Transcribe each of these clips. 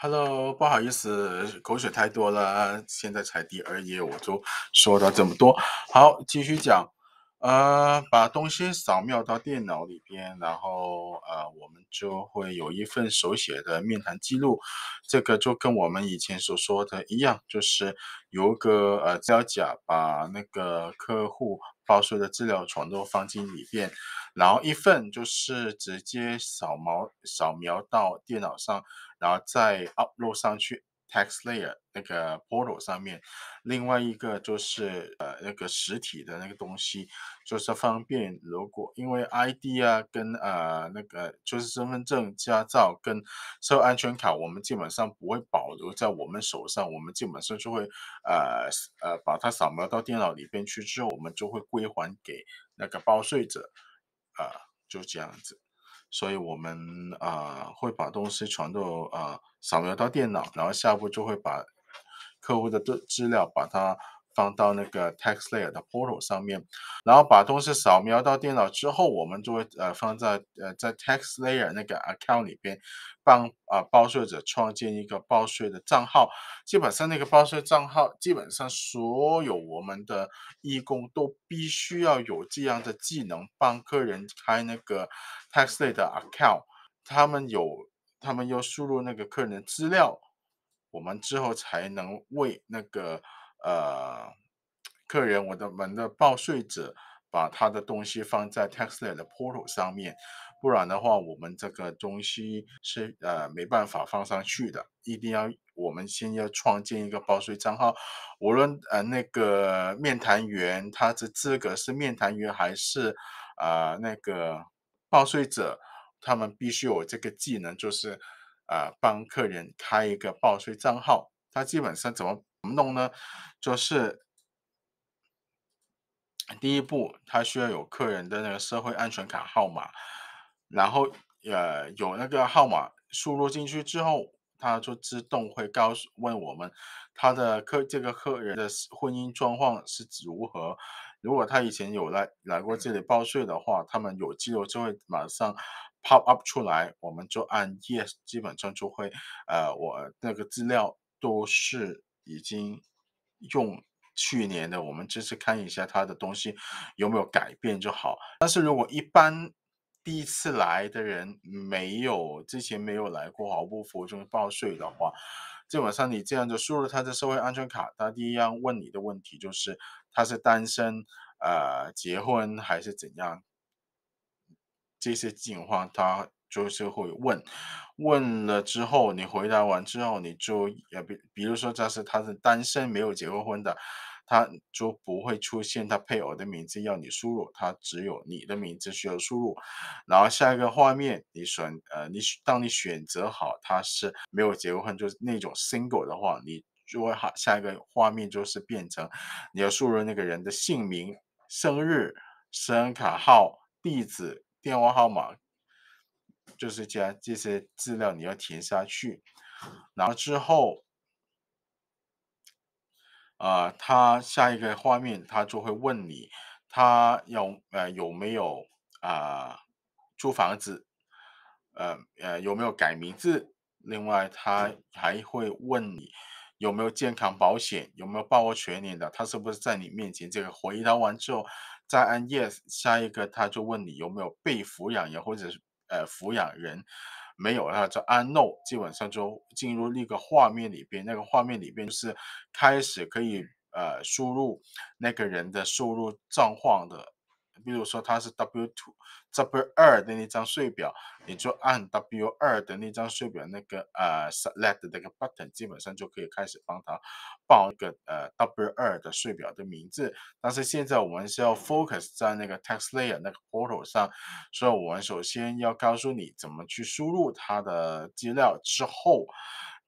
Hello，不好意思，口水太多了。现在才第二页，我就说到这么多。好，继续讲。呃，把东西扫描到电脑里边，然后呃，我们就会有一份手写的面谈记录。这个就跟我们以前所说的一样，就是由个呃资料夹把那个客户报税的资料全都放进里边，然后一份就是直接扫描扫描到电脑上，然后再 upload 上去。tax layer 那个 portal 上面，另外一个就是呃那个实体的那个东西，就是方便如果因为 ID 啊跟呃那个就是身份证、驾照跟社会安全卡，我们基本上不会保留在我们手上，我们基本上就会呃呃把它扫描到电脑里边去之后，我们就会归还给那个报税者，啊，就这样子。所以，我们啊会把东西传到啊扫描到电脑，然后下一步就会把客户的对资料把它。放到那个 tax layer 的 portal 上面，然后把东西扫描到电脑之后，我们就会呃放在呃在 tax layer 那个 account 里边，帮啊报税者创建一个报税的账号。基本上那个报税账号，基本上所有我们的义工都必须要有这样的技能，帮客人开那个 tax layer 的 account。他们有，他们要输入那个客人的资料，我们之后才能为那个。呃，客人，我的我们的报税者把他的东西放在 Taxlet 的 Portal 上面，不然的话，我们这个东西是呃没办法放上去的。一定要我们先要创建一个报税账号。无论呃那个面谈员他的资格是面谈员还是啊那个报税者，他们必须有这个技能，就是啊帮客人开一个报税账号。他基本上怎么？怎么弄呢？就是第一步，他需要有客人的那个社会安全卡号码，然后呃，有那个号码输入进去之后，他就自动会告诉问我们他的客这个客人的婚姻状况是如何。如果他以前有来来过这里报税的话，他们有记录就会马上 pop up 出来，我们就按 yes，基本上就会呃，我那个资料都是。已经用去年的，我们只是看一下他的东西有没有改变就好。但是如果一般第一次来的人没有之前没有来过，毫不服从报税的话，基本上你这样就输入他的社会安全卡，他第一样问你的问题就是他是单身、呃结婚还是怎样这些情况，他。就是会问，问了之后，你回答完之后，你就呃，比比如说他是他是单身没有结过婚的，他就不会出现他配偶的名字要你输入，他只有你的名字需要输入。然后下一个画面，你选呃，你当你选择好他是没有结过婚，就是那种 single 的话，你就会好下一个画面就是变成你要输入那个人的姓名、生日、生卡号、地址、电话号码。就是加这些资料你要填下去，然后之后，啊，他下一个画面他就会问你，他有呃有没有啊租房子，呃呃有没有改名字？另外他还会问你有没有健康保险，有没有报过全年的？他是不是在你面前？这个回答完之后再按 yes，下一个他就问你有没有被抚养人或者是。呃，抚养人没有这 u 就按 no，基本上就进入那个画面里边。那个画面里边就是开始可以呃输入那个人的收入状况的。比如说它是 W two W 二的那张税表，你就按 W 二的那张税表那个呃 select 那个 button，基本上就可以开始帮他报一个呃 W 二的税表的名字。但是现在我们是要 focus 在那个 tax layer 那个 portal 上，所以我们首先要告诉你怎么去输入它的资料之后。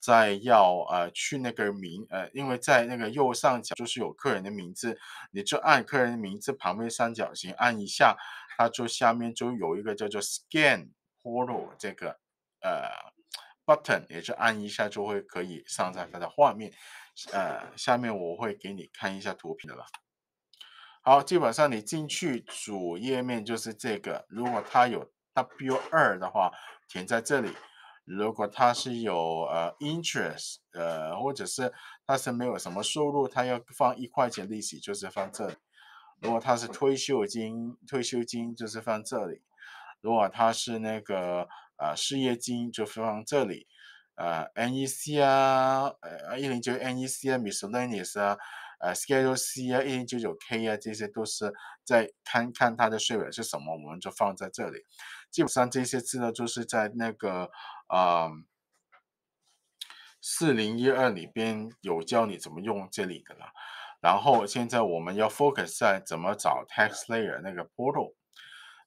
在要呃去那个名呃，因为在那个右上角就是有客人的名字，你就按客人名字旁边三角形按一下，它就下面就有一个叫做 Scan Photo 这个呃 button，也是按一下就会可以上载它的画面。呃，下面我会给你看一下图片的了。好，基本上你进去主页面就是这个，如果它有 w 二的话填在这里。如果他是有呃 interest，呃或者是他是没有什么收入，他要放一块钱利息就是放这；里；如果他是退休金，退休金就是放这里；如果他是那个呃失业金就放这里；呃 NEC 啊，呃一零九 NEC 啊，miscellaneous 啊，呃 s c h e d u l e C 啊，一零九九 K 啊，这些都是在看看他的税额是什么，我们就放在这里。基本上这些字呢，就是在那个。啊，四零一二里边有教你怎么用这里的了。然后现在我们要 focus 在怎么找 text layer 那个 p o r d e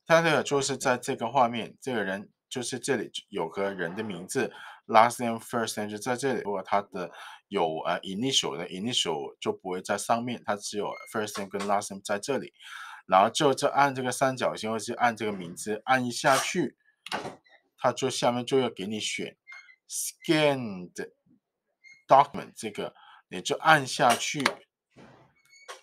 text layer 就是在这个画面，这个人就是这里有个人的名字，last name first name 就在这里。如果他的有呃 initial 的 initial 就不会在上面，它只有 first name 跟 last name 在这里。然后就就按这个三角形，或是按这个名字按一下去。它就下面就要给你选 Scan e Document 这个，你就按下去，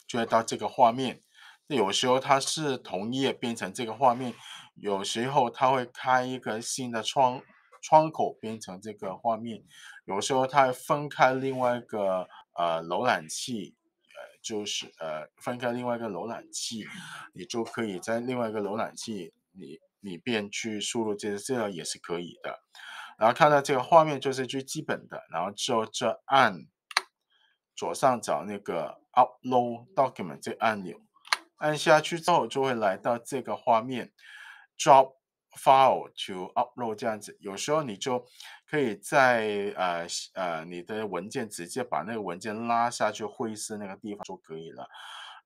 就会到这个画面。有时候它是同页变成这个画面，有时候它会开一个新的窗窗口变成这个画面，有时候它会分开另外一个呃浏览器，呃就是呃分开另外一个浏览器，你就可以在另外一个浏览器你。你便去输入这，这也是可以的。然后看到这个画面就是最基本的。然后之后这按左上角那个 upload document 这按钮，按下去之后就会来到这个画面，drop file to upload 这样子。有时候你就可以在呃呃你的文件直接把那个文件拉下去会议室那个地方就可以了。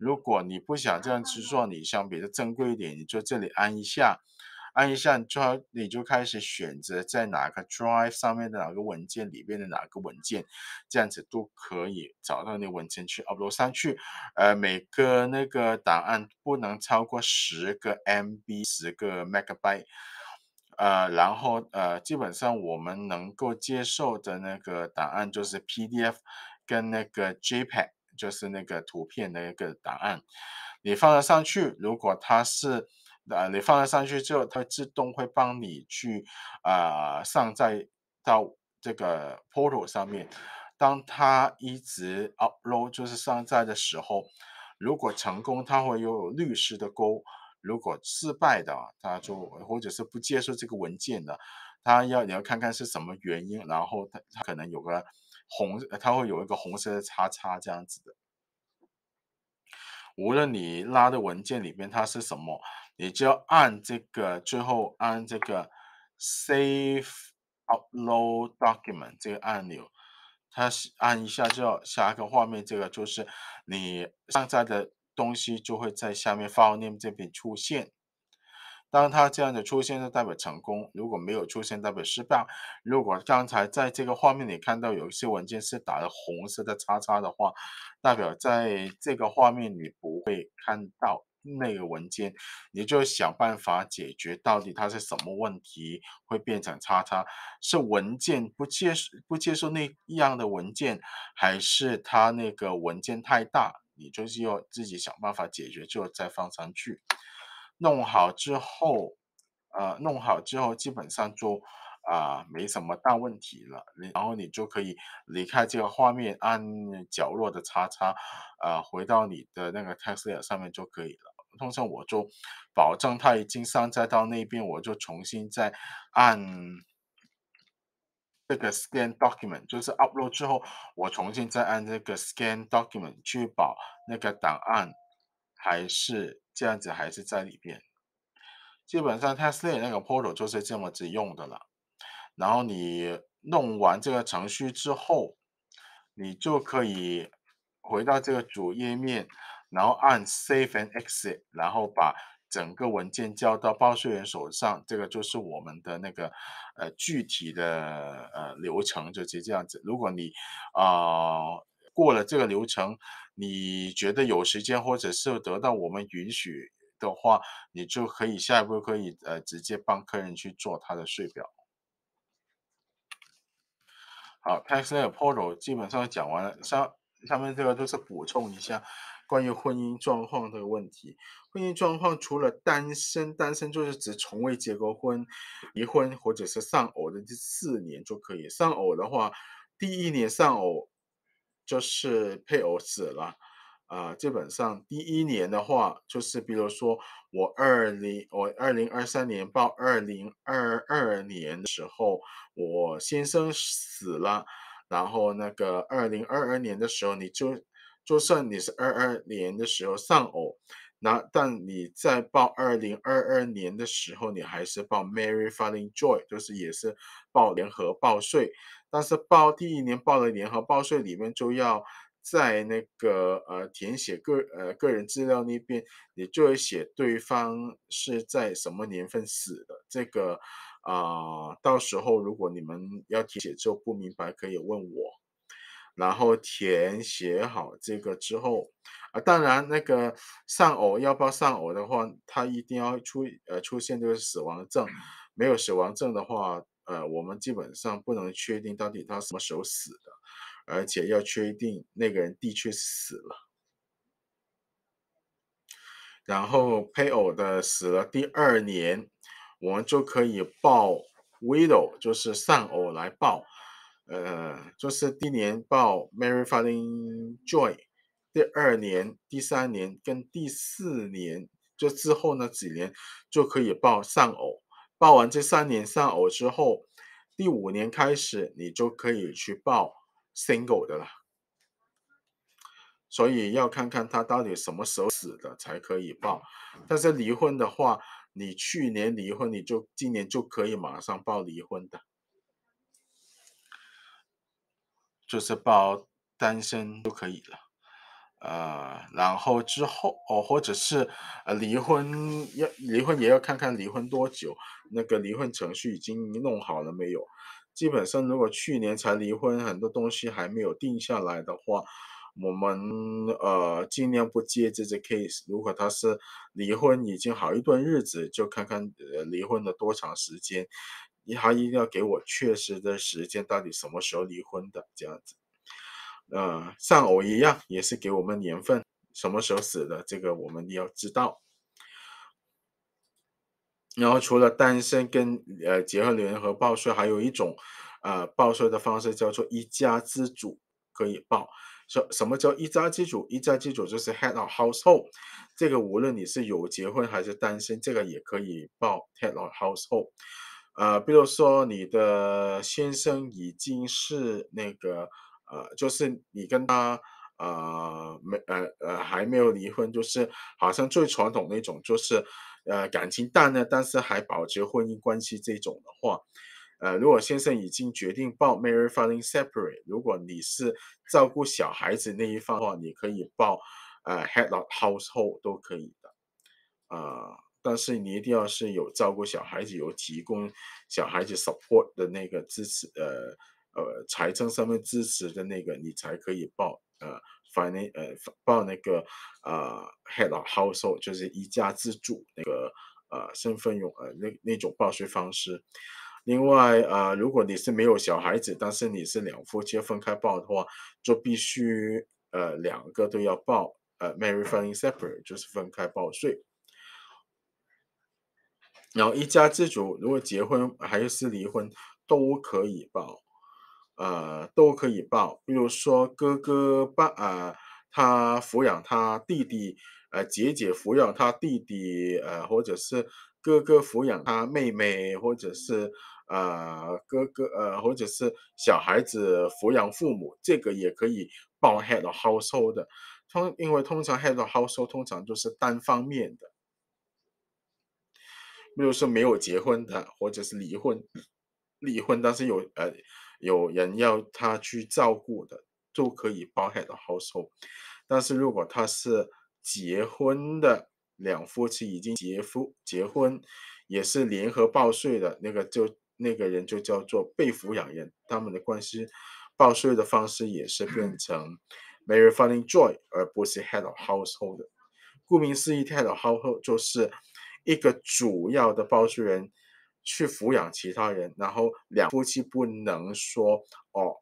如果你不想这样去做，你相比较正规一点，你就这里按一下，按一下，后，你就开始选择在哪个 drive 上面的哪个文件里面的哪个文件，这样子都可以找到你文件去 upload 上去。呃，每个那个档案不能超过十个 MB，十个 megabyte。呃，然后呃，基本上我们能够接受的那个档案就是 PDF，跟那个 JPEG。就是那个图片的一个档案，你放了上去，如果它是啊，你放了上去之后，它自动会帮你去啊上载到这个 portal 上面。当它一直 upload 就是上载的时候，如果成功，它会有律师的勾；如果失败的，它就或者是不接受这个文件的，它要你要看看是什么原因，然后它它可能有个。红，它会有一个红色的叉叉这样子的。无论你拉的文件里面它是什么，你就要按这个，最后按这个 Save Upload Document 这个按钮。它是按一下就下一个画面这个就是你上载的东西就会在下面 Filename 这边出现。当它这样的出现，就代表成功；如果没有出现，代表失败。如果刚才在这个画面里看到有一些文件是打了红色的叉叉的话，代表在这个画面你不会看到那个文件，你就想办法解决到底它是什么问题，会变成叉叉，是文件不接受不接受那样的文件，还是它那个文件太大？你就是要自己想办法解决，之后再放上去。弄好之后，呃，弄好之后基本上就啊没什么大问题了。你然后你就可以离开这个画面，按角落的叉叉，呃，回到你的那个 t e x t l a 上面就可以了。通常我就保证它已经上载到那边，我就重新再按这个 Scan Document，就是 Upload 之后，我重新再按这个 Scan Document 去保那个档案。还是这样子，还是在里边。基本上，test 类那个 portal 就是这么子用的了。然后你弄完这个程序之后，你就可以回到这个主页面，然后按 save and exit，然后把整个文件交到报税员手上。这个就是我们的那个呃具体的呃流程，就是这样子。如果你啊。过了这个流程，你觉得有时间或者是得到我们允许的话，你就可以下一步可以呃直接帮客人去做他的税表。好 t a x p a Portal 基本上讲完了，下下面这个就是补充一下关于婚姻状况的问题。婚姻状况除了单身，单身就是指从未结过婚，离婚或者是丧偶的这四年就可以。丧偶的话，第一年丧偶。就是配偶死了，呃，基本上第一年的话，就是比如说我二零我二零二三年报二零二二年的时候，我先生死了，然后那个二零二二年的时候你就就算你是二二年的时候丧偶，那但你在报二零二二年的时候，你还是报 m a r y f e d filing j o y 就是也是报联合报税。但是报第一年报的联合报税里面就要在那个呃填写个呃个人资料那边，你就会写对方是在什么年份死的。这个啊，到时候如果你们要填写就不明白，可以问我。然后填写好这个之后啊，当然那个丧偶要报丧偶的话，他一定要出呃出现这个死亡证，没有死亡证的话。呃，我们基本上不能确定到底他什么时候死的，而且要确定那个人的确死了。然后配偶的死了第二年，我们就可以报 widow，就是丧偶来报。呃，就是第一年报 marrying joy，第二年、第三年跟第四年，就之后那几年就可以报丧偶。报完这三年丧偶之后，第五年开始你就可以去报 single 的了。所以要看看他到底什么时候死的才可以报。但是离婚的话，你去年离婚，你就今年就可以马上报离婚的，就是报单身就可以了。呃，然后之后哦，或者是呃离婚要离婚也要看看离婚多久，那个离婚程序已经弄好了没有？基本上如果去年才离婚，很多东西还没有定下来的话，我们呃尽量不接这些 case。如果他是离婚已经好一段日子，就看看呃离婚了多长时间，他一定要给我确实的时间，到底什么时候离婚的这样子。呃，丧偶一样也是给我们年份，什么时候死的，这个我们要知道。然后除了单身跟呃结合联合报税，还有一种呃报税的方式叫做一家之主可以报。什什么叫一家之主？一家之主就是 head of household。这个无论你是有结婚还是单身，这个也可以报 head of household。呃，比如说你的先生已经是那个。呃，就是你跟他，呃，没，呃，呃，还没有离婚，就是好像最传统那种，就是，呃，感情淡了，但是还保持婚姻关系这种的话，呃，如果先生已经决定报 m a r r y f u n filing separate，如果你是照顾小孩子那一方的话，你可以报呃 head of household 都可以的，呃，但是你一定要是有照顾小孩子，有提供小孩子 support 的那个支持，呃。呃，财政上面支持的那个，你才可以报呃，finan 呃报那个啊 head of household 就是一家之主那个呃身份用呃那那种报税方式。另外啊，如果你是没有小孩子，但是你是两夫妻分开报的话，就必须呃两个都要报呃 marry filing separate 就是分开报税。然后一家之主如果结婚还是离婚都可以报。呃，都可以报，比如说哥哥帮呃他抚养他弟弟，呃姐姐抚养他弟弟，呃或者是哥哥抚养他妹妹，或者是呃哥哥呃或者是小孩子抚养父母，这个也可以报 head of household 的。通因为通常 head of household 通常都是单方面的，比如说没有结婚的，或者是离婚，离婚但是有呃。有人要他去照顾的，就可以包 head of household。但是如果他是结婚的，两夫妻已经结夫结婚，也是联合报税的，那个就那个人就叫做被抚养人，他们的关系报税的方式也是变成 marrying j o y 而不是 head of household。顾名思义，head of household 就是一个主要的报税人。去抚养其他人，然后两夫妻不能说哦，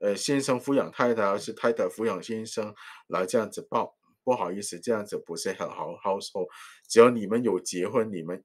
呃，先生抚养太太，而是太太抚养先生来这样子报，不好意思，这样子不是很好好说。只要你们有结婚，你们。